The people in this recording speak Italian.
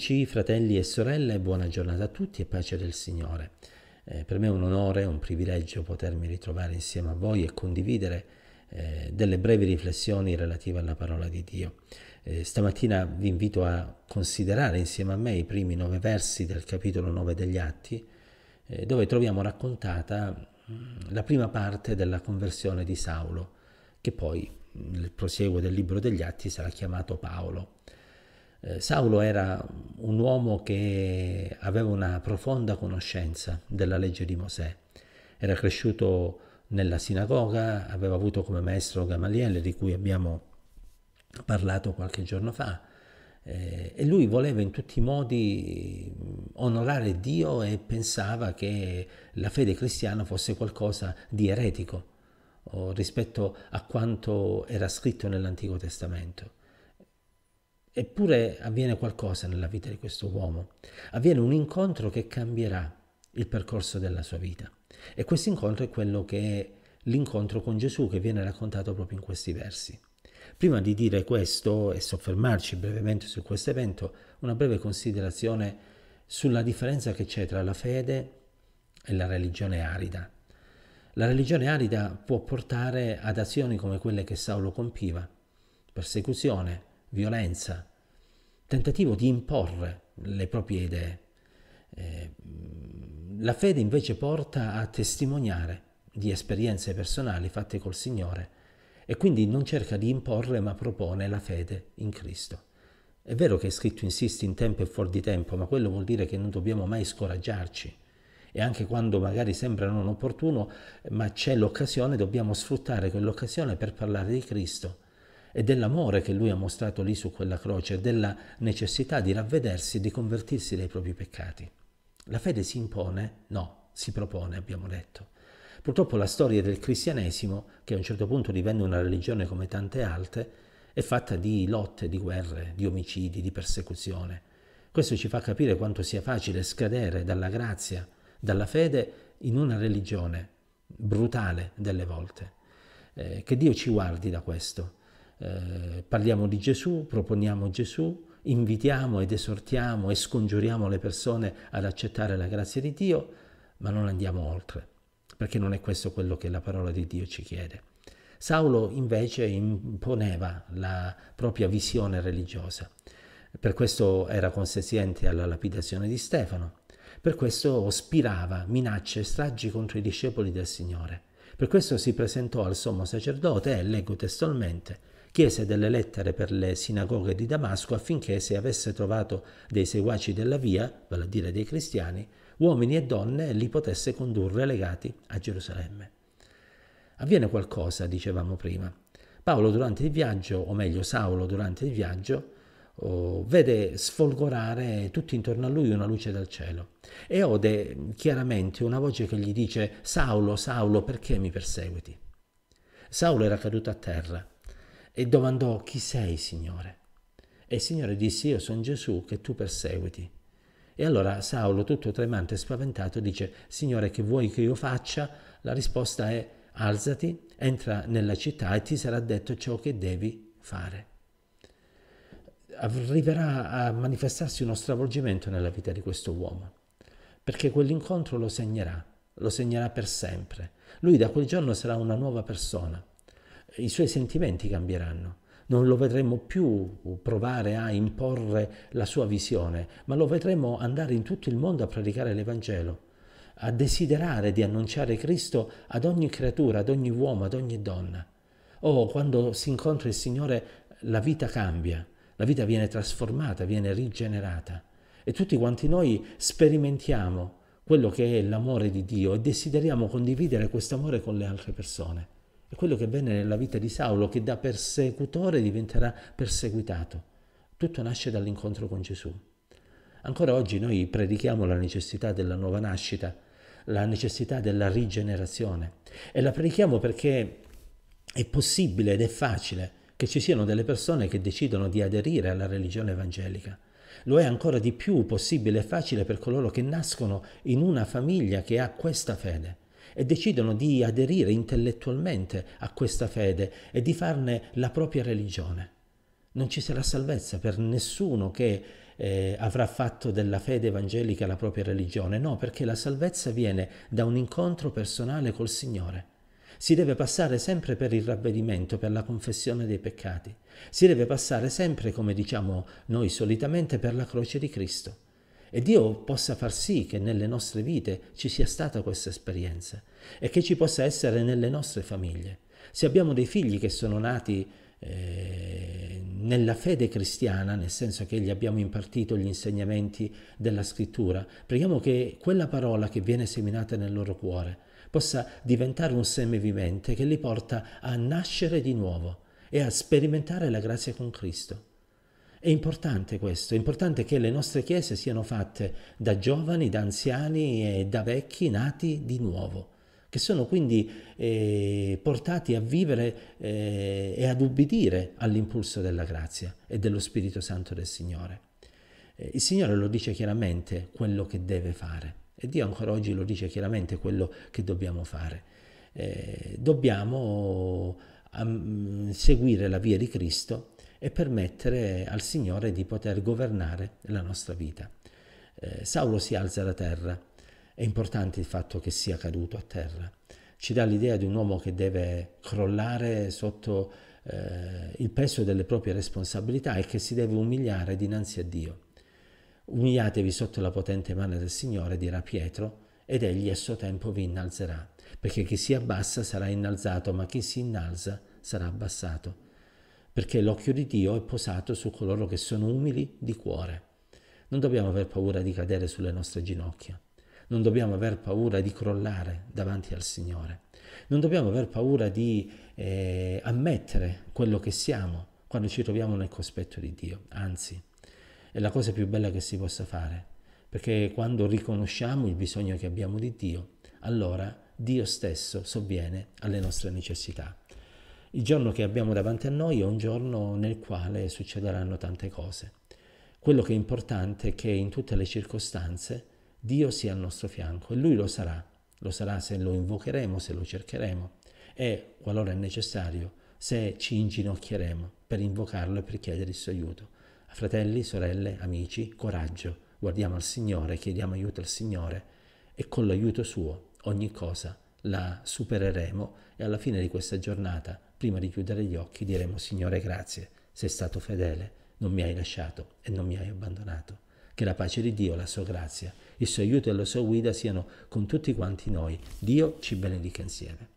Amici, fratelli e sorelle, buona giornata a tutti e pace del Signore. Eh, per me è un onore, un privilegio potermi ritrovare insieme a voi e condividere eh, delle brevi riflessioni relative alla parola di Dio. Eh, stamattina vi invito a considerare insieme a me i primi nove versi del capitolo 9 degli Atti, eh, dove troviamo raccontata mm, la prima parte della conversione di Saulo, che poi mm, nel prosieguo del libro degli Atti sarà chiamato Paolo. Eh, Saulo era un uomo che aveva una profonda conoscenza della legge di Mosè. Era cresciuto nella sinagoga, aveva avuto come maestro Gamaliel, di cui abbiamo parlato qualche giorno fa, eh, e lui voleva in tutti i modi mm, onorare Dio e pensava che la fede cristiana fosse qualcosa di eretico oh, rispetto a quanto era scritto nell'Antico Testamento. Eppure avviene qualcosa nella vita di questo uomo, avviene un incontro che cambierà il percorso della sua vita. E questo incontro è quello che è l'incontro con Gesù che viene raccontato proprio in questi versi. Prima di dire questo e soffermarci brevemente su questo evento, una breve considerazione sulla differenza che c'è tra la fede e la religione arida. La religione arida può portare ad azioni come quelle che Saulo compiva, persecuzione, violenza, tentativo di imporre le proprie idee. Eh, la fede invece porta a testimoniare di esperienze personali fatte col Signore e quindi non cerca di imporre ma propone la fede in Cristo. È vero che è scritto insisti in tempo e fuori di tempo, ma quello vuol dire che non dobbiamo mai scoraggiarci e anche quando magari sembra non opportuno, ma c'è l'occasione, dobbiamo sfruttare quell'occasione per parlare di Cristo e dell'amore che lui ha mostrato lì su quella croce, della necessità di ravvedersi, e di convertirsi dai propri peccati. La fede si impone? No, si propone, abbiamo detto. Purtroppo la storia del cristianesimo, che a un certo punto divenne una religione come tante altre, è fatta di lotte, di guerre, di omicidi, di persecuzione. Questo ci fa capire quanto sia facile scadere dalla grazia, dalla fede, in una religione brutale delle volte. Eh, che Dio ci guardi da questo, eh, parliamo di Gesù, proponiamo Gesù, invitiamo ed esortiamo e scongiuriamo le persone ad accettare la grazia di Dio, ma non andiamo oltre, perché non è questo quello che la parola di Dio ci chiede. Saulo invece imponeva la propria visione religiosa, per questo era consensiente alla lapidazione di Stefano, per questo spirava minacce e stragi contro i discepoli del Signore. Per questo si presentò al sommo sacerdote e, leggo testualmente, chiese delle lettere per le sinagoghe di Damasco affinché se avesse trovato dei seguaci della via, vale a dire dei cristiani, uomini e donne li potesse condurre legati a Gerusalemme. Avviene qualcosa, dicevamo prima. Paolo durante il viaggio, o meglio Saulo durante il viaggio, oh, vede sfolgorare tutto intorno a lui una luce dal cielo e ode chiaramente una voce che gli dice Saulo, Saulo, perché mi perseguiti? Saulo era caduto a terra e domandò chi sei, Signore? E il Signore disse, io sono Gesù che tu perseguiti. E allora Saulo, tutto tremante e spaventato, dice, Signore, che vuoi che io faccia? La risposta è, alzati, entra nella città e ti sarà detto ciò che devi fare. Arriverà a manifestarsi uno stravolgimento nella vita di questo uomo, perché quell'incontro lo segnerà, lo segnerà per sempre. Lui da quel giorno sarà una nuova persona, i suoi sentimenti cambieranno. Non lo vedremo più provare a imporre la sua visione, ma lo vedremo andare in tutto il mondo a predicare l'Evangelo, a desiderare di annunciare Cristo ad ogni creatura, ad ogni uomo, ad ogni donna. Oh, quando si incontra il Signore la vita cambia, la vita viene trasformata, viene rigenerata e tutti quanti noi sperimentiamo quello che è l'amore di Dio e desideriamo condividere questo amore con le altre persone. È quello che avvenne nella vita di Saulo, che da persecutore diventerà perseguitato. Tutto nasce dall'incontro con Gesù. Ancora oggi noi predichiamo la necessità della nuova nascita, la necessità della rigenerazione e la predichiamo perché è possibile ed è facile che ci siano delle persone che decidono di aderire alla religione evangelica. Lo è ancora di più possibile e facile per coloro che nascono in una famiglia che ha questa fede e decidono di aderire intellettualmente a questa fede e di farne la propria religione. Non ci sarà salvezza per nessuno che eh, avrà fatto della fede evangelica la propria religione, no, perché la salvezza viene da un incontro personale col Signore. Si deve passare sempre per il ravvedimento, per la confessione dei peccati. Si deve passare sempre, come diciamo noi solitamente, per la croce di Cristo. E Dio possa far sì che nelle nostre vite ci sia stata questa esperienza e che ci possa essere nelle nostre famiglie. Se abbiamo dei figli che sono nati eh, nella fede cristiana, nel senso che gli abbiamo impartito gli insegnamenti della scrittura, preghiamo che quella parola che viene seminata nel loro cuore possa diventare un seme vivente che li porta a nascere di nuovo e a sperimentare la grazia con Cristo. È importante questo, è importante che le nostre chiese siano fatte da giovani, da anziani e da vecchi nati di nuovo, che sono quindi eh, portati a vivere eh, e ad ubbidire all'impulso della grazia e dello Spirito Santo del Signore. Eh, il Signore lo dice chiaramente quello che deve fare e Dio ancora oggi lo dice chiaramente quello che dobbiamo fare. Eh, dobbiamo a mm, seguire la via di Cristo e permettere al Signore di poter governare la nostra vita. Eh, Saulo si alza da terra, è importante il fatto che sia caduto a terra, ci dà l'idea di un uomo che deve crollare sotto eh, il peso delle proprie responsabilità e che si deve umiliare dinanzi a Dio. Umiliatevi sotto la potente mano del Signore, dirà Pietro, ed egli a suo tempo vi innalzerà, perché chi si abbassa sarà innalzato, ma chi si innalza sarà abbassato, perché l'occhio di Dio è posato su coloro che sono umili di cuore. Non dobbiamo aver paura di cadere sulle nostre ginocchia, non dobbiamo aver paura di crollare davanti al Signore, non dobbiamo aver paura di eh, ammettere quello che siamo quando ci troviamo nel cospetto di Dio, anzi è la cosa più bella che si possa fare perché quando riconosciamo il bisogno che abbiamo di Dio, allora Dio stesso sovviene alle nostre necessità. Il giorno che abbiamo davanti a noi è un giorno nel quale succederanno tante cose. Quello che è importante è che in tutte le circostanze Dio sia al nostro fianco e Lui lo sarà. Lo sarà se lo invocheremo, se lo cercheremo e, qualora è necessario, se ci inginocchieremo per invocarlo e per chiedere il suo aiuto. Fratelli, sorelle, amici, coraggio guardiamo al Signore, chiediamo aiuto al Signore e con l'aiuto suo ogni cosa la supereremo e alla fine di questa giornata, prima di chiudere gli occhi, diremo Signore grazie, sei stato fedele, non mi hai lasciato e non mi hai abbandonato. Che la pace di Dio, la sua grazia, il suo aiuto e la sua guida siano con tutti quanti noi. Dio ci benedica insieme.